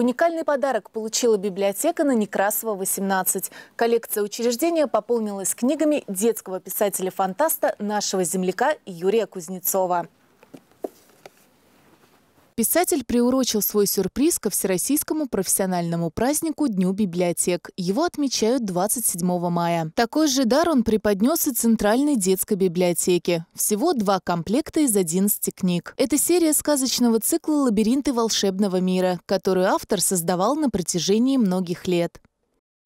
Уникальный подарок получила библиотека на Некрасова, 18. Коллекция учреждения пополнилась книгами детского писателя-фантаста нашего земляка Юрия Кузнецова. Писатель приурочил свой сюрприз ко Всероссийскому профессиональному празднику Дню библиотек. Его отмечают 27 мая. Такой же дар он преподнес и Центральной детской библиотеке. Всего два комплекта из 11 книг. Это серия сказочного цикла «Лабиринты волшебного мира», которую автор создавал на протяжении многих лет.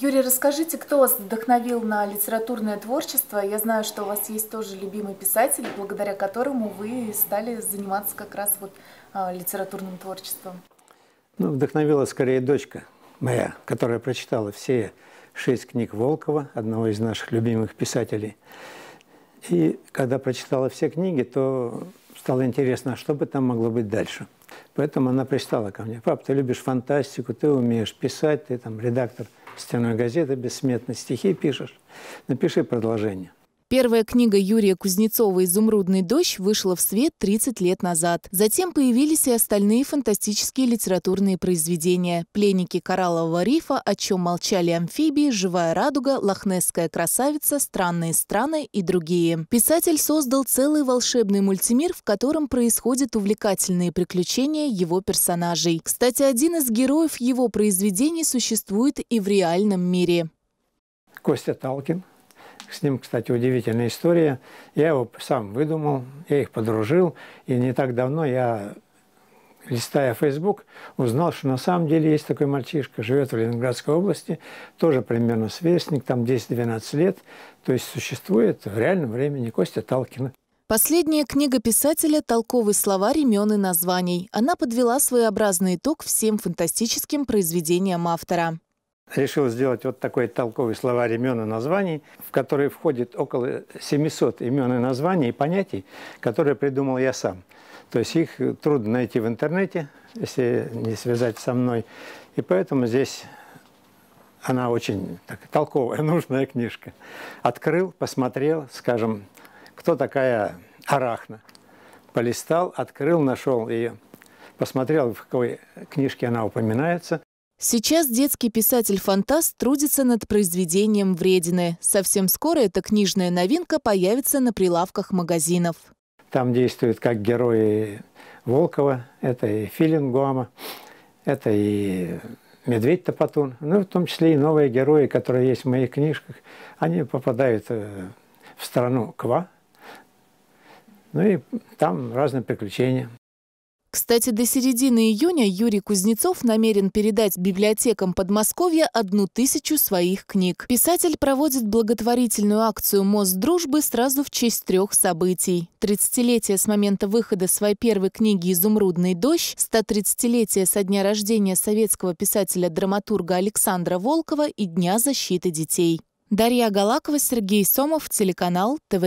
Юрий, расскажите, кто вас вдохновил на литературное творчество? Я знаю, что у вас есть тоже любимый писатель, благодаря которому вы стали заниматься как раз вот а, литературным творчеством. Ну, вдохновила скорее дочка моя, которая прочитала все шесть книг Волкова, одного из наших любимых писателей. И когда прочитала все книги, то стало интересно, а что бы там могло быть дальше. Поэтому она пристала ко мне. «Пап, ты любишь фантастику, ты умеешь писать, ты там редактор – стеной газеты, бессмертной стихи пишешь, напиши продолжение. Первая книга Юрия Кузнецова «Изумрудный дождь» вышла в свет 30 лет назад. Затем появились и остальные фантастические литературные произведения. «Пленники кораллового рифа», «О чем молчали амфибии», «Живая радуга», «Лохнесская красавица», «Странные страны» и другие. Писатель создал целый волшебный мультимир, в котором происходят увлекательные приключения его персонажей. Кстати, один из героев его произведений существует и в реальном мире. Костя Талкин – с ним, кстати, удивительная история. Я его сам выдумал, я их подружил. И не так давно я, листая Facebook, узнал, что на самом деле есть такой мальчишка, живет в Ленинградской области, тоже примерно сверстник, там 10-12 лет. То есть существует в реальном времени Костя Талкина. Последняя книга писателя «Толковый словарь имен и названий». Она подвела своеобразный итог всем фантастическим произведениям автора решил сделать вот такой толковый словарь имен и названий, в который входит около 700 имен и названий и понятий, которые придумал я сам. То есть их трудно найти в интернете, если не связать со мной. И поэтому здесь она очень так, толковая, нужная книжка. Открыл, посмотрел, скажем, кто такая Арахна. Полистал, открыл, нашел ее, посмотрел, в какой книжке она упоминается, Сейчас детский писатель-фантаст трудится над произведением «Вредины». Совсем скоро эта книжная новинка появится на прилавках магазинов. Там действуют как герои Волкова, это и Филин Гуама, это и Медведь Топотун, ну, в том числе и новые герои, которые есть в моих книжках. Они попадают э, в страну Ква, ну и там разные приключения. Кстати, до середины июня Юрий Кузнецов намерен передать библиотекам Подмосковья одну тысячу своих книг. Писатель проводит благотворительную акцию «Мост дружбы» сразу в честь трех событий. 30-летие с момента выхода своей первой книги «Изумрудный дождь», 130-летие со дня рождения советского писателя-драматурга Александра Волкова и Дня защиты детей. Дарья Галакова, Сергей Сомов, телеканал ТВ